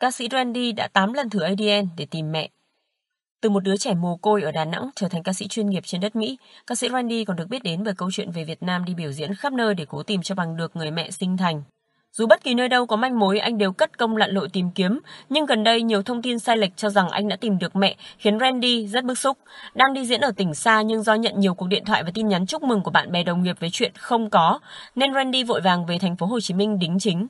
Ca sĩ Randy đã 8 lần thử ADN để tìm mẹ. Từ một đứa trẻ mồ côi ở Đà Nẵng trở thành ca sĩ chuyên nghiệp trên đất Mỹ, ca sĩ Randy còn được biết đến bởi câu chuyện về Việt Nam đi biểu diễn khắp nơi để cố tìm cho bằng được người mẹ sinh thành. Dù bất kỳ nơi đâu có manh mối, anh đều cất công lặn lội tìm kiếm. Nhưng gần đây, nhiều thông tin sai lệch cho rằng anh đã tìm được mẹ, khiến Randy rất bức xúc. Đang đi diễn ở tỉnh xa nhưng do nhận nhiều cuộc điện thoại và tin nhắn chúc mừng của bạn bè đồng nghiệp với chuyện không có, nên Randy vội vàng về thành phố Hồ Chí Minh đính chính.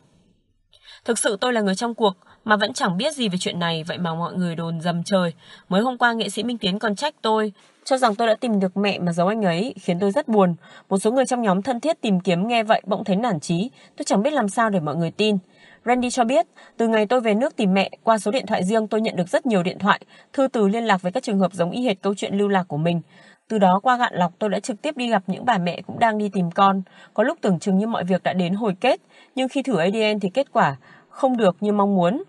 Thực sự tôi là người trong cuộc, mà vẫn chẳng biết gì về chuyện này, vậy mà mọi người đồn dầm trời. Mới hôm qua nghệ sĩ Minh Tiến còn trách tôi, cho rằng tôi đã tìm được mẹ mà giấu anh ấy, khiến tôi rất buồn. Một số người trong nhóm thân thiết tìm kiếm nghe vậy bỗng thấy nản chí, tôi chẳng biết làm sao để mọi người tin. Randy cho biết, từ ngày tôi về nước tìm mẹ, qua số điện thoại riêng tôi nhận được rất nhiều điện thoại, thư từ liên lạc với các trường hợp giống y hệt câu chuyện lưu lạc của mình. Từ đó qua gạn lọc tôi đã trực tiếp đi gặp những bà mẹ cũng đang đi tìm con. Có lúc tưởng chừng như mọi việc đã đến hồi kết, nhưng khi thử ADN thì kết quả không được như mong muốn.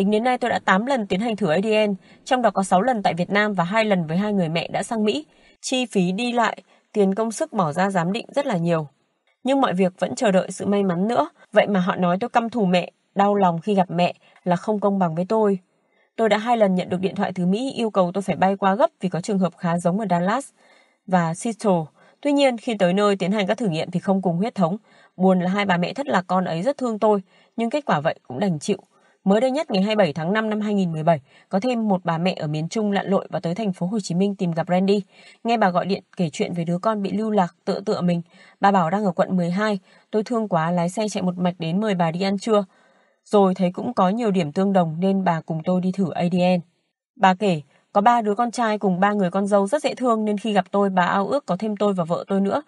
Tính đến nay tôi đã 8 lần tiến hành thử ADN, trong đó có 6 lần tại Việt Nam và 2 lần với hai người mẹ đã sang Mỹ. Chi phí đi lại, tiền công sức bỏ ra giám định rất là nhiều. Nhưng mọi việc vẫn chờ đợi sự may mắn nữa, vậy mà họ nói tôi căm thù mẹ, đau lòng khi gặp mẹ là không công bằng với tôi. Tôi đã hai lần nhận được điện thoại từ Mỹ yêu cầu tôi phải bay qua gấp vì có trường hợp khá giống ở Dallas và Seattle. Tuy nhiên, khi tới nơi tiến hành các thử nghiệm thì không cùng huyết thống. Buồn là hai bà mẹ thất lạc con ấy rất thương tôi, nhưng kết quả vậy cũng đành chịu. Mới đây nhất ngày 27 tháng 5 năm 2017, có thêm một bà mẹ ở miền Trung lặn lội và tới thành phố Hồ Chí Minh tìm gặp Randy. Nghe bà gọi điện kể chuyện về đứa con bị lưu lạc tự tựa mình, bà bảo đang ở quận 12, tôi thương quá lái xe chạy một mạch đến mời bà đi ăn trưa. Rồi thấy cũng có nhiều điểm tương đồng nên bà cùng tôi đi thử ADN. Bà kể, có ba đứa con trai cùng ba người con dâu rất dễ thương nên khi gặp tôi bà ao ước có thêm tôi và vợ tôi nữa.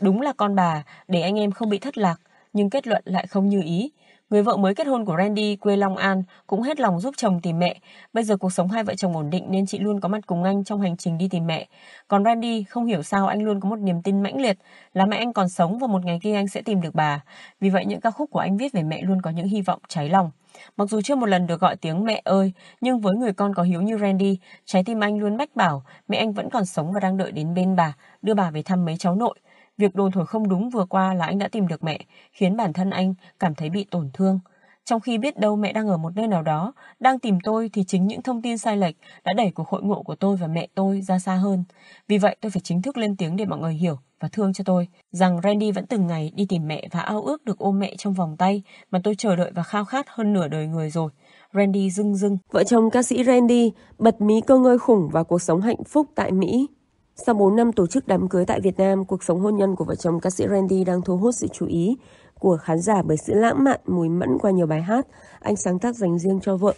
Đúng là con bà, để anh em không bị thất lạc, nhưng kết luận lại không như ý. Người vợ mới kết hôn của Randy quê Long An cũng hết lòng giúp chồng tìm mẹ. Bây giờ cuộc sống hai vợ chồng ổn định nên chị luôn có mặt cùng anh trong hành trình đi tìm mẹ. Còn Randy không hiểu sao anh luôn có một niềm tin mãnh liệt là mẹ anh còn sống và một ngày kia anh sẽ tìm được bà. Vì vậy những ca khúc của anh viết về mẹ luôn có những hy vọng cháy lòng. Mặc dù chưa một lần được gọi tiếng mẹ ơi, nhưng với người con có hiếu như Randy, trái tim anh luôn bách bảo mẹ anh vẫn còn sống và đang đợi đến bên bà, đưa bà về thăm mấy cháu nội. Việc đồn thổi không đúng vừa qua là anh đã tìm được mẹ, khiến bản thân anh cảm thấy bị tổn thương. Trong khi biết đâu mẹ đang ở một nơi nào đó, đang tìm tôi thì chính những thông tin sai lệch đã đẩy cuộc hội ngộ của tôi và mẹ tôi ra xa hơn. Vì vậy tôi phải chính thức lên tiếng để mọi người hiểu và thương cho tôi rằng Randy vẫn từng ngày đi tìm mẹ và ao ước được ôm mẹ trong vòng tay mà tôi chờ đợi và khao khát hơn nửa đời người rồi. Randy rưng rưng. Vợ chồng ca sĩ Randy bật mí cơ ngơi khủng và cuộc sống hạnh phúc tại Mỹ. Sau 4 năm tổ chức đám cưới tại Việt Nam, cuộc sống hôn nhân của vợ chồng ca sĩ Randy đang thu hút sự chú ý của khán giả bởi sự lãng mạn mùi mẫn qua nhiều bài hát anh sáng tác dành riêng cho vợ.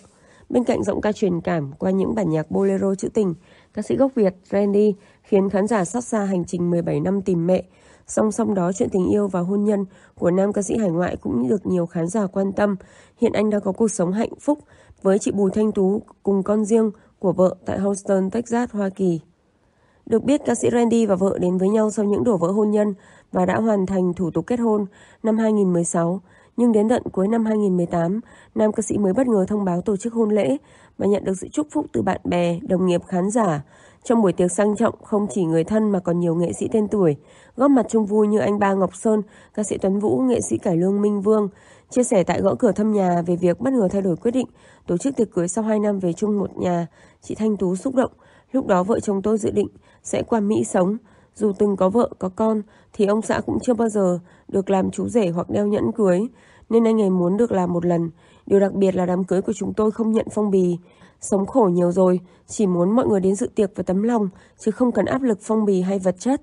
Bên cạnh giọng ca truyền cảm qua những bản nhạc bolero trữ tình, ca sĩ gốc Việt Randy khiến khán giả xót xa hành trình 17 năm tìm mẹ. Song song đó, chuyện tình yêu và hôn nhân của nam ca sĩ hải ngoại cũng được nhiều khán giả quan tâm. Hiện anh đang có cuộc sống hạnh phúc với chị Bùi Thanh Tú cùng con riêng của vợ tại Houston, Texas, Hoa Kỳ. Được biết, ca sĩ Randy và vợ đến với nhau sau những đổ vỡ hôn nhân và đã hoàn thành thủ tục kết hôn năm 2016. Nhưng đến tận cuối năm 2018, nam ca sĩ mới bất ngờ thông báo tổ chức hôn lễ và nhận được sự chúc phúc từ bạn bè, đồng nghiệp, khán giả. Trong buổi tiệc sang trọng, không chỉ người thân mà còn nhiều nghệ sĩ tên tuổi, góp mặt chung vui như anh Ba Ngọc Sơn, ca sĩ Tuấn Vũ, nghệ sĩ cải lương Minh Vương, chia sẻ tại gõ cửa thăm nhà về việc bất ngờ thay đổi quyết định tổ chức tiệc cưới sau 2 năm về chung một nhà, chị Thanh Tú xúc động. Lúc đó vợ chồng tôi dự định sẽ qua Mỹ sống. Dù từng có vợ, có con, thì ông xã cũng chưa bao giờ được làm chú rể hoặc đeo nhẫn cưới. Nên anh ấy muốn được làm một lần. Điều đặc biệt là đám cưới của chúng tôi không nhận phong bì. Sống khổ nhiều rồi, chỉ muốn mọi người đến dự tiệc và tấm lòng, chứ không cần áp lực phong bì hay vật chất.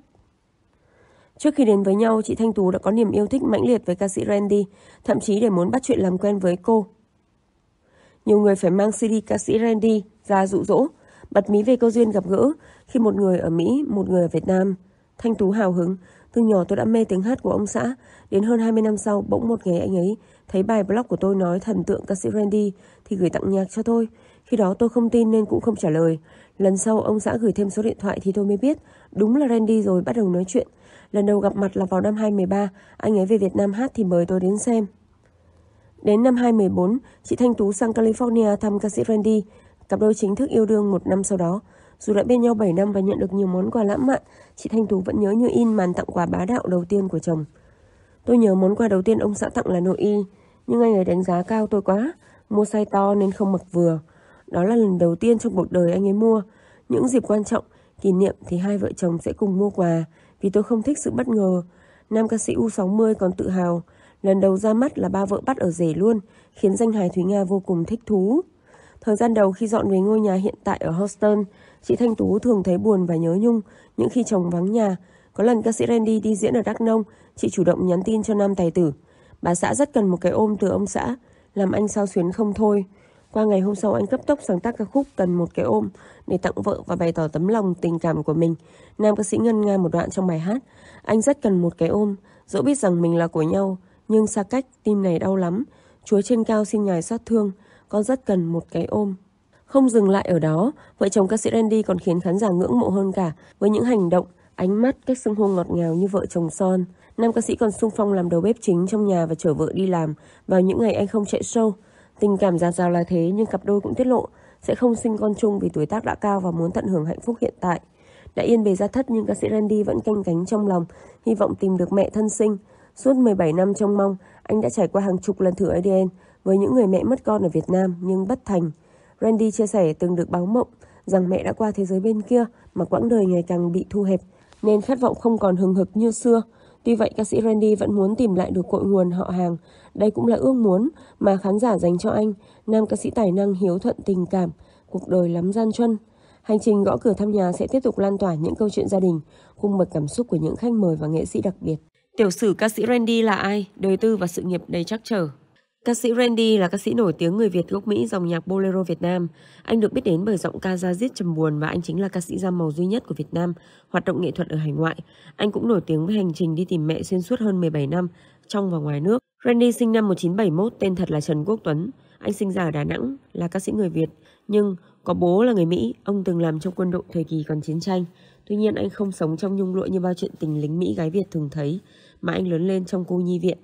Trước khi đến với nhau, chị Thanh Tú đã có niềm yêu thích mãnh liệt với ca sĩ Randy, thậm chí để muốn bắt chuyện làm quen với cô. Nhiều người phải mang CD ca sĩ Randy ra dụ dỗ, Bật mí về câu duyên gặp gỡ khi một người ở Mỹ, một người ở Việt Nam. Thanh Tú hào hứng, từ nhỏ tôi đã mê tiếng hát của ông xã, đến hơn 20 năm sau bỗng một ngày anh ấy thấy bài blog của tôi nói thần tượng ca sĩ Randy thì gửi tặng nhạc cho tôi. Khi đó tôi không tin nên cũng không trả lời. Lần sau ông xã gửi thêm số điện thoại thì tôi mới biết, đúng là Randy rồi bắt đầu nói chuyện. Lần đầu gặp mặt là vào năm 2013, anh ấy về Việt Nam hát thì mời tôi đến xem. Đến năm 2014, chị Thanh Tú sang California thăm ca sĩ Randy. Cặp đôi chính thức yêu đương một năm sau đó. Dù đã bên nhau 7 năm và nhận được nhiều món quà lãng mạn, chị Thanh Tú vẫn nhớ như in màn tặng quà bá đạo đầu tiên của chồng. Tôi nhớ món quà đầu tiên ông xã tặng là nội y, nhưng anh ấy đánh giá cao tôi quá, mua size to nên không mặc vừa. Đó là lần đầu tiên trong cuộc đời anh ấy mua. Những dịp quan trọng, kỷ niệm thì hai vợ chồng sẽ cùng mua quà vì tôi không thích sự bất ngờ. Nam ca sĩ U60 còn tự hào, lần đầu ra mắt là ba vợ bắt ở rể luôn, khiến danh hài Thúy Nga vô cùng thích thú. Thời gian đầu khi dọn về ngôi nhà hiện tại ở Houston, chị Thanh Tú thường thấy buồn và nhớ nhung những khi chồng vắng nhà. Có lần ca sĩ Randy đi diễn ở Đắk Nông, chị chủ động nhắn tin cho nam tài tử. Bà xã rất cần một cái ôm từ ông xã, làm anh sao xuyến không thôi. Qua ngày hôm sau anh cấp tốc sáng tác ca khúc Cần một cái ôm để tặng vợ và bày tỏ tấm lòng tình cảm của mình. Nam ca sĩ ngân nga một đoạn trong bài hát. Anh rất cần một cái ôm, dẫu biết rằng mình là của nhau, nhưng xa cách tim này đau lắm. Chúa trên cao xin ngài xót thương, con rất cần một cái ôm. Không dừng lại ở đó, vợ chồng ca sĩ Randy còn khiến khán giả ngưỡng mộ hơn cả với những hành động, ánh mắt, cách xưng hô ngọt ngào như vợ chồng son. Nam ca sĩ còn sung phong làm đầu bếp chính trong nhà và chở vợ đi làm vào những ngày anh không chạy show. Tình cảm giạt dào là thế nhưng cặp đôi cũng tiết lộ sẽ không sinh con chung vì tuổi tác đã cao và muốn tận hưởng hạnh phúc hiện tại. Đã yên bề gia thất nhưng ca sĩ Randy vẫn canh cánh trong lòng, hy vọng tìm được mẹ thân sinh. Suốt 17 năm trong mong, anh đã trải qua hàng chục lần thử ADN, với những người mẹ mất con ở Việt Nam nhưng bất thành. Randy chia sẻ từng được báo mộng rằng mẹ đã qua thế giới bên kia mà quãng đời ngày càng bị thu hẹp nên khát vọng không còn hừng hực như xưa. Tuy vậy, ca sĩ Randy vẫn muốn tìm lại được cội nguồn họ hàng. Đây cũng là ước muốn mà khán giả dành cho anh, nam ca sĩ tài năng hiếu thuận tình cảm, cuộc đời lắm gian truân. Hành trình gõ cửa thăm nhà sẽ tiếp tục lan tỏa những câu chuyện gia đình, cung bậc cảm xúc của những khách mời và nghệ sĩ đặc biệt. Tiểu sử ca sĩ Randy là ai? Đời tư và sự nghiệp đầy trắc trở. Ca sĩ Randy là ca sĩ nổi tiếng người Việt gốc Mỹ dòng nhạc bolero Việt Nam. Anh được biết đến bởi giọng ca da diết trầm buồn và anh chính là ca sĩ da màu duy nhất của Việt Nam hoạt động nghệ thuật ở hải ngoại. Anh cũng nổi tiếng với hành trình đi tìm mẹ xuyên suốt hơn 17 năm trong và ngoài nước. Randy sinh năm 1971, tên thật là Trần Quốc Tuấn. Anh sinh ra ở Đà Nẵng, là ca sĩ người Việt, nhưng có bố là người Mỹ, ông từng làm trong quân đội thời kỳ còn chiến tranh. Tuy nhiên anh không sống trong nhung lụa như bao chuyện tình lính Mỹ gái Việt thường thấy, mà anh lớn lên trong cô nhi viện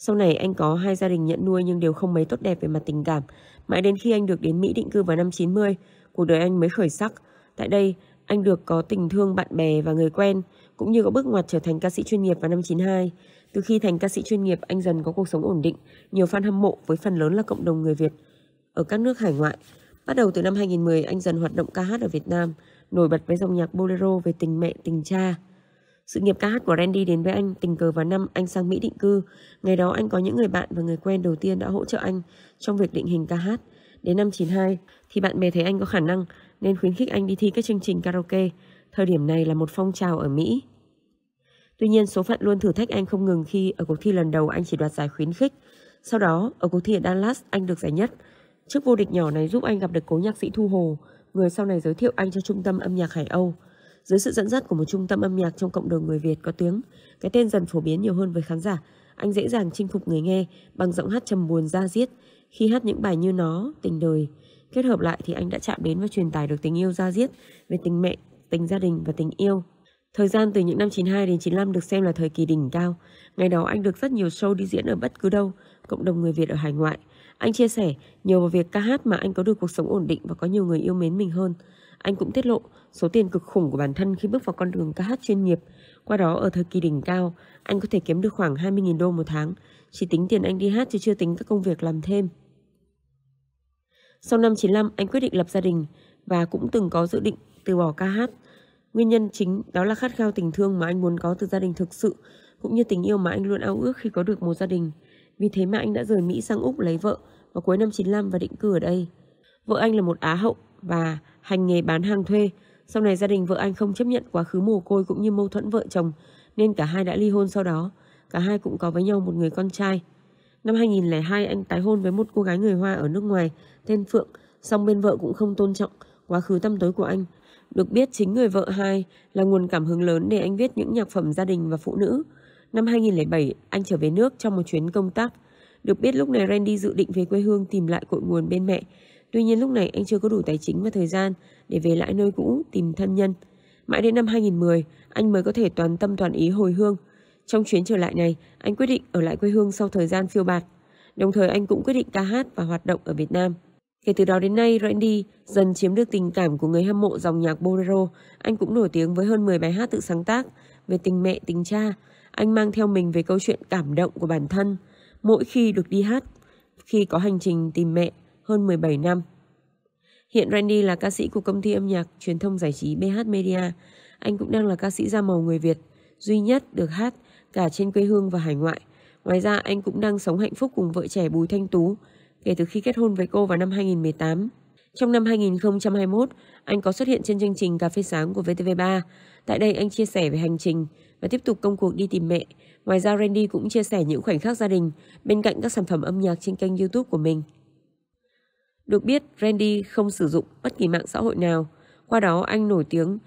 sau này anh có hai gia đình nhận nuôi nhưng đều không mấy tốt đẹp về mặt tình cảm. Mãi đến khi anh được đến Mỹ định cư vào năm 90, cuộc đời anh mới khởi sắc. Tại đây, anh được có tình thương bạn bè và người quen, cũng như có bước ngoặt trở thành ca sĩ chuyên nghiệp vào năm 92. Từ khi thành ca sĩ chuyên nghiệp, anh dần có cuộc sống ổn định, nhiều fan hâm mộ với phần lớn là cộng đồng người Việt ở các nước hải ngoại. Bắt đầu từ năm 2010, anh dần hoạt động ca hát ở Việt Nam, nổi bật với dòng nhạc bolero về tình mẹ, tình cha. Sự nghiệp ca hát của Randy đến với anh tình cờ vào năm anh sang Mỹ định cư. Ngày đó anh có những người bạn và người quen đầu tiên đã hỗ trợ anh trong việc định hình ca hát. Đến năm 92 thì bạn bè thấy anh có khả năng nên khuyến khích anh đi thi các chương trình karaoke. Thời điểm này là một phong trào ở Mỹ. Tuy nhiên số phận luôn thử thách anh không ngừng khi ở cuộc thi lần đầu anh chỉ đoạt giải khuyến khích. Sau đó ở cuộc thi ở Dallas anh được giải nhất. Chức vô địch nhỏ này giúp anh gặp được cố nhạc sĩ Thu Hồ, người sau này giới thiệu anh cho trung tâm âm nhạc Hải Âu. Dưới sự dẫn dắt của một trung tâm âm nhạc trong cộng đồng người Việt có tiếng, cái tên dần phổ biến nhiều hơn với khán giả. Anh dễ dàng chinh phục người nghe bằng giọng hát trầm buồn da diết khi hát những bài như nó, tình đời. Kết hợp lại thì anh đã chạm đến và truyền tải được tình yêu da diết về tình mẹ, tình gia đình và tình yêu. Thời gian từ những năm 92 đến 95 được xem là thời kỳ đỉnh cao. Ngày đó anh được rất nhiều show đi diễn ở bất cứ đâu, cộng đồng người Việt ở hải ngoại. Anh chia sẻ, nhiều vào việc ca hát mà anh có được cuộc sống ổn định và có nhiều người yêu mến mình hơn. Anh cũng tiết lộ số tiền cực khủng của bản thân khi bước vào con đường ca hát chuyên nghiệp. Qua đó ở thời kỳ đỉnh cao, anh có thể kiếm được khoảng 20.000 đô một tháng, chỉ tính tiền anh đi hát chứ chưa tính các công việc làm thêm. Sau năm 95, anh quyết định lập gia đình và cũng từng có dự định từ bỏ ca hát. Nguyên nhân chính đó là khát khao tình thương mà anh muốn có từ gia đình thực sự, cũng như tình yêu mà anh luôn ao ước khi có được một gia đình. Vì thế mà anh đã rời Mỹ sang Úc lấy vợ vào cuối năm 95 và định cư ở đây. Vợ anh là một Á hậu và hành nghề bán hàng thuê. Sau này gia đình vợ anh không chấp nhận quá khứ mồ côi cũng như mâu thuẫn vợ chồng nên cả hai đã ly hôn sau đó. Cả hai cũng có với nhau một người con trai. Năm 2002 anh tái hôn với một cô gái người Hoa ở nước ngoài tên Phượng, song bên vợ cũng không tôn trọng quá khứ tâm tối của anh. Được biết chính người vợ hai là nguồn cảm hứng lớn để anh viết những nhạc phẩm gia đình và phụ nữ. Năm 2007, anh trở về nước trong một chuyến công tác. Được biết lúc này Randy dự định về quê hương tìm lại cội nguồn bên mẹ. Tuy nhiên lúc này anh chưa có đủ tài chính và thời gian để về lại nơi cũ tìm thân nhân. Mãi đến năm 2010, anh mới có thể toàn tâm toàn ý hồi hương. Trong chuyến trở lại này, anh quyết định ở lại quê hương sau thời gian phiêu bạt. Đồng thời anh cũng quyết định ca hát và hoạt động ở Việt Nam. Kể từ đó đến nay, Randy dần chiếm được tình cảm của người hâm mộ dòng nhạc Bolero. Anh cũng nổi tiếng với hơn 10 bài hát tự sáng tác về tình mẹ, tình cha. Anh mang theo mình về câu chuyện cảm động của bản thân mỗi khi được đi hát, khi có hành trình tìm mẹ hơn 17 năm. Hiện Randy là ca sĩ của công ty âm nhạc truyền thông giải trí BH Media. Anh cũng đang là ca sĩ da màu người Việt, duy nhất được hát cả trên quê hương và hải ngoại. Ngoài ra, anh cũng đang sống hạnh phúc cùng vợ trẻ Bùi Thanh Tú kể từ khi kết hôn với cô vào năm 2018. Trong năm 2021, anh có xuất hiện trên chương trình Cà phê sáng của VTV3. Tại đây anh chia sẻ về hành trình và tiếp tục công cuộc đi tìm mẹ. Ngoài ra Randy cũng chia sẻ những khoảnh khắc gia đình bên cạnh các sản phẩm âm nhạc trên kênh YouTube của mình. Được biết, Randy không sử dụng bất kỳ mạng xã hội nào. Qua đó, anh nổi tiếng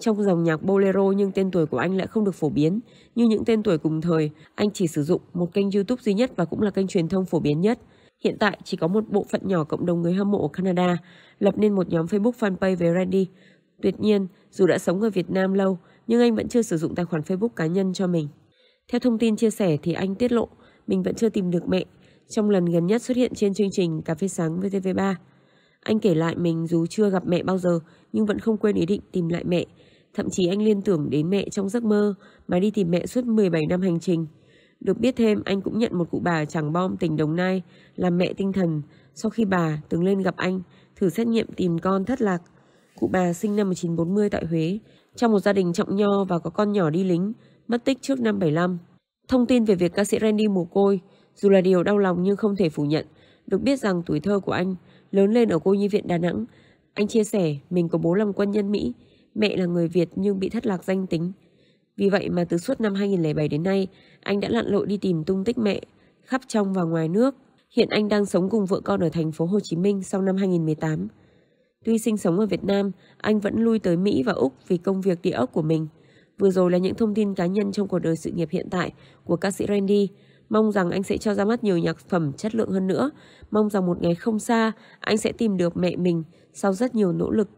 trong dòng nhạc bolero nhưng tên tuổi của anh lại không được phổ biến. Như những tên tuổi cùng thời, anh chỉ sử dụng một kênh YouTube duy nhất và cũng là kênh truyền thông phổ biến nhất. Hiện tại chỉ có một bộ phận nhỏ cộng đồng người hâm mộ ở Canada lập nên một nhóm Facebook fanpage về Randy. Tuyệt nhiên, dù đã sống ở Việt Nam lâu, nhưng anh vẫn chưa sử dụng tài khoản Facebook cá nhân cho mình. Theo thông tin chia sẻ thì anh tiết lộ mình vẫn chưa tìm được mẹ trong lần gần nhất xuất hiện trên chương trình Cà phê sáng VTV3. Anh kể lại mình dù chưa gặp mẹ bao giờ nhưng vẫn không quên ý định tìm lại mẹ. Thậm chí anh liên tưởng đến mẹ trong giấc mơ mà đi tìm mẹ suốt 17 năm hành trình. Được biết thêm, anh cũng nhận một cụ bà chẳng bom tỉnh Đồng Nai làm mẹ tinh thần sau khi bà từng lên gặp anh thử xét nghiệm tìm con thất lạc. Cụ bà sinh năm 1940 tại Huế, trong một gia đình trọng nho và có con nhỏ đi lính, mất tích trước năm 75. Thông tin về việc ca sĩ Randy mồ côi, dù là điều đau lòng nhưng không thể phủ nhận, được biết rằng tuổi thơ của anh lớn lên ở cô nhi viện Đà Nẵng. Anh chia sẻ mình có bố làm quân nhân Mỹ, mẹ là người Việt nhưng bị thất lạc danh tính. Vì vậy mà từ suốt năm 2007 đến nay, anh đã lặn lội đi tìm tung tích mẹ, khắp trong và ngoài nước. Hiện anh đang sống cùng vợ con ở thành phố Hồ Chí Minh sau năm 2018. Tuy sinh sống ở Việt Nam, anh vẫn lui tới Mỹ và Úc vì công việc địa ốc của mình. Vừa rồi là những thông tin cá nhân trong cuộc đời sự nghiệp hiện tại của ca sĩ Randy. Mong rằng anh sẽ cho ra mắt nhiều nhạc phẩm chất lượng hơn nữa. Mong rằng một ngày không xa, anh sẽ tìm được mẹ mình sau rất nhiều nỗ lực